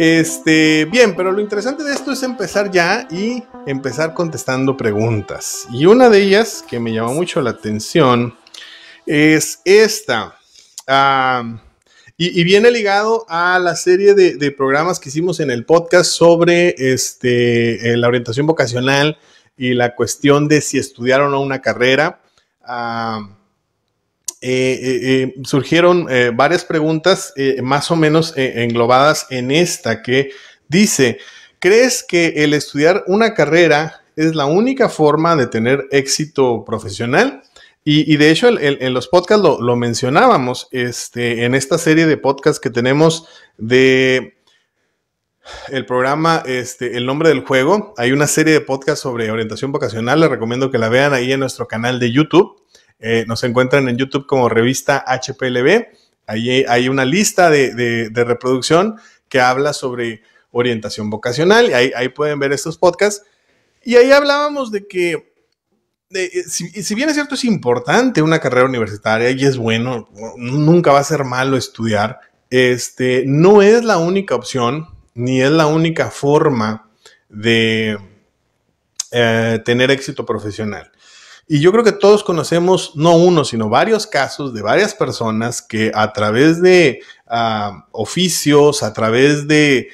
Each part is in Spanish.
Este, bien, pero lo interesante de esto es empezar ya y empezar contestando preguntas. Y una de ellas que me llamó mucho la atención es esta. Ah, y, viene ligado a la serie de, programas que hicimos en el podcast sobre este, eh, la orientación vocacional y la cuestión de si estudiaron o no una carrera. Ah, eh, eh, eh, surgieron varias preguntas más o menos englobadas en esta que dice, ¿crees que el estudiar una carrera es la única forma de tener éxito profesional? Y, de hecho en los podcasts lo, mencionábamos, este, en esta serie de podcasts que tenemos de el programa este, El nombre del juego. Hay una serie de podcasts sobre orientación vocacional. Les recomiendo que la vean ahí en nuestro canal de YouTube. Eh, nos encuentran en YouTube como revista HPLB. Ahí hay una lista de, reproducción que habla sobre orientación vocacional. Y ahí, pueden ver estos podcasts. Y ahí hablábamos de que, eh, si, bien es cierto, es importante una carrera universitaria y es bueno, nunca va a ser malo estudiar, este, no es la única opción ni es la única forma de eh, tener éxito profesional. Y yo creo que todos conocemos, no uno, sino varios casos de varias personas que a través de ah, oficios, a través de,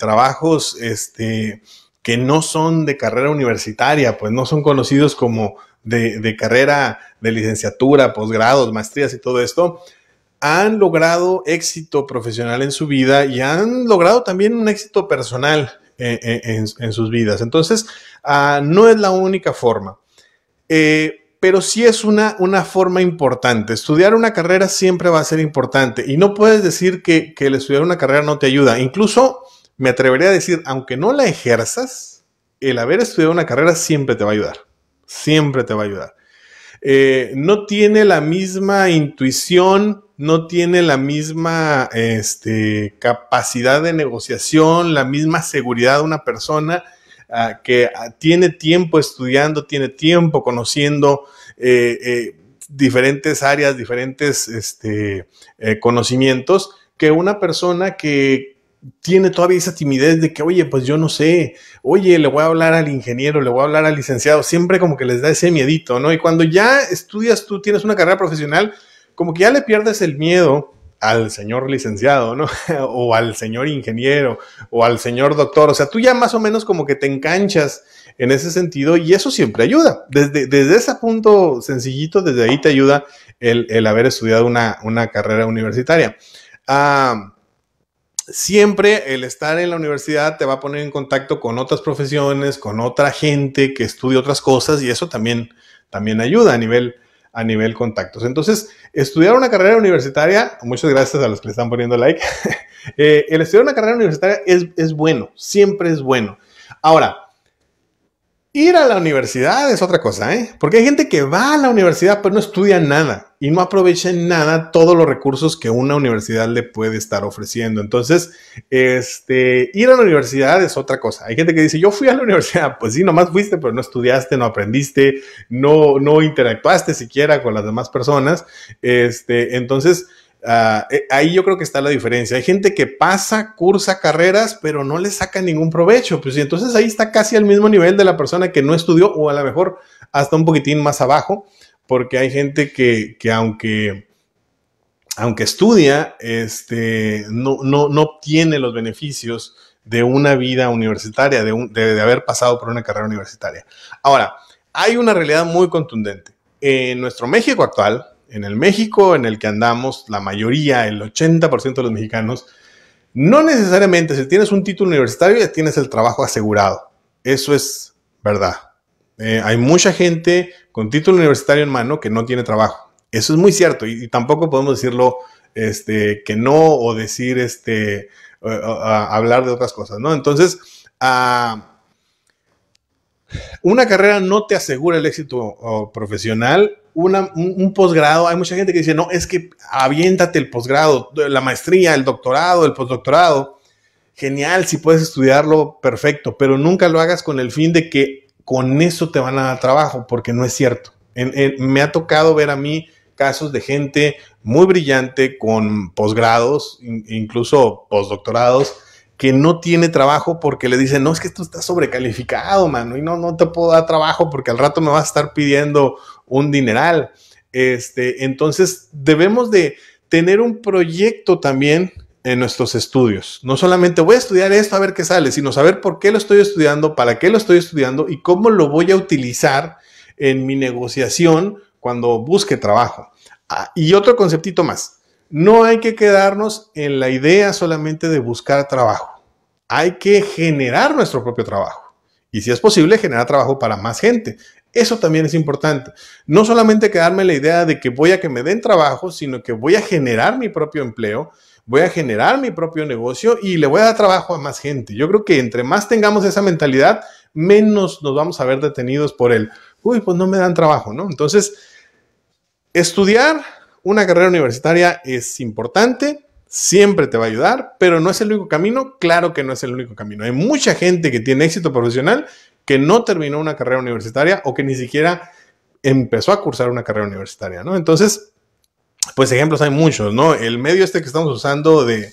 trabajos este, que no son de carrera universitaria, pues no son conocidos como de, carrera de licenciatura, posgrados, maestrías y todo esto, han logrado éxito profesional en su vida y han logrado también un éxito personal eh, eh, en, sus vidas. Entonces, ah, no es la única forma. Eh, pero sí es una, forma importante. Estudiar una carrera siempre va a ser importante y no puedes decir que, el estudiar una carrera no te ayuda. Incluso me atrevería a decir, aunque no la ejerzas, el haber estudiado una carrera siempre te va a ayudar. Siempre te va a ayudar. Eh, no tiene la misma intuición, no tiene la misma este, capacidad de negociación, la misma seguridad de una persona Ah, que ah, tiene tiempo estudiando, tiene tiempo conociendo eh, eh, diferentes áreas, diferentes este, eh, conocimientos, que una persona que tiene todavía esa timidez de que, oye, pues yo no sé, oye, le voy a hablar al ingeniero, le voy a hablar al licenciado, siempre como que les da ese miedito, ¿no? Y cuando ya estudias tú, tienes una carrera profesional, como que ya le pierdes el miedo al señor licenciado, ¿no? o al señor ingeniero, o al señor doctor. O sea, tú ya más o menos como que te enganchas en ese sentido y eso siempre ayuda. Desde, desde ese punto sencillito, desde ahí te ayuda el, haber estudiado una, carrera universitaria. Ah, siempre el estar en la universidad te va a poner en contacto con otras profesiones, con otra gente que estudie otras cosas y eso también, también ayuda a nivel a nivel contactos. Entonces, estudiar una carrera universitaria, muchas gracias a los que le están poniendo like, eh, el estudiar una carrera universitaria es, bueno, siempre es bueno. Ahora, Ir a la universidad es otra cosa, ¿eh? Porque hay gente que va a la universidad pero no estudia nada y no aprovecha nada todos los recursos que una universidad le puede estar ofreciendo. Entonces, este, ir a la universidad es otra cosa. Hay gente que dice, yo fui a la universidad, pues sí, nomás fuiste, pero no estudiaste, no aprendiste, no, no interactuaste siquiera con las demás personas. Este, entonces, ah, eh, ahí yo creo que está la diferencia. Hay gente que pasa, cursa carreras, pero no le saca ningún provecho. Pues y entonces ahí está casi al mismo nivel de la persona que no estudió o a lo mejor hasta un poquitín más abajo porque hay gente que, aunque, aunque estudia, este, no, no, obtiene los beneficios de una vida universitaria, de, de, haber pasado por una carrera universitaria. Ahora, hay una realidad muy contundente. En nuestro México actual, en el México en el que andamos, la mayoría, el 80% de los mexicanos, no necesariamente si tienes un título universitario ya tienes el trabajo asegurado. Eso es verdad. Eh, hay mucha gente con título universitario en mano que no tiene trabajo. Eso es muy cierto y, tampoco podemos decirlo este, que no o decir, este, hablar de otras cosas, ¿no? Entonces, ah, una carrera no te asegura el éxito profesional. un, un posgrado, hay mucha gente que dice, no, es que aviéntate el posgrado, la maestría, el doctorado, el postdoctorado. Genial, si puedes estudiarlo, perfecto, pero nunca lo hagas con el fin de que con eso te van a dar trabajo, porque no es cierto. me ha tocado ver a mí casos de gente muy brillante con posgrados, incluso postdoctorados, que no tiene trabajo porque le dicen, no, es que esto está sobrecalificado, mano, y no, no te puedo dar trabajo porque al rato me vas a estar pidiendo un dineral. Este, entonces, debemos de tener un proyecto también en nuestros estudios. No solamente voy a estudiar esto a ver qué sale, sino saber por qué lo estoy estudiando, para qué lo estoy estudiando y cómo lo voy a utilizar en mi negociación cuando busque trabajo. Ah, y otro conceptito más. No hay que quedarnos en la idea solamente de buscar trabajo. Hay que generar nuestro propio trabajo. Y si es posible, generar trabajo para más gente. Eso también es importante. No solamente quedarme la idea de que voy a que me den trabajo, sino que voy a generar mi propio empleo, voy a generar mi propio negocio y le voy a dar trabajo a más gente. Yo creo que entre más tengamos esa mentalidad, menos nos vamos a ver detenidos por el, uy, pues no me dan trabajo, ¿no? Entonces, estudiar una carrera universitaria es importante, siempre te va a ayudar, pero no es el único camino. Claro que no es el único camino. Hay mucha gente que tiene éxito profesional que no terminó una carrera universitaria o que ni siquiera empezó a cursar una carrera universitaria, ¿no? Entonces, pues ejemplos hay muchos, ¿no? El medio este que estamos usando de,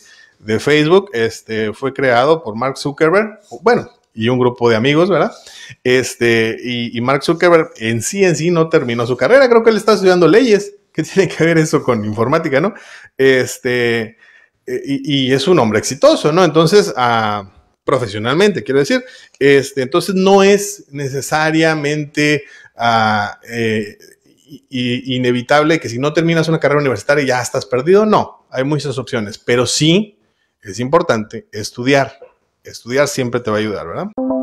Facebook este, fue creado por Mark Zuckerberg, bueno, y un grupo de amigos, ¿verdad? Este, y, Mark Zuckerberg en sí, en sí, no terminó su carrera, creo que él está estudiando leyes, ¿qué tiene que ver eso con informática, no? Este, eh, y, es un hombre exitoso, ¿no? Entonces, ah, profesionalmente, quiero decir, este, entonces no es necesariamente ah, eh, inevitable que si no terminas una carrera universitaria ya estás perdido, no, hay muchas opciones, pero sí es importante estudiar, estudiar siempre te va a ayudar, ¿verdad?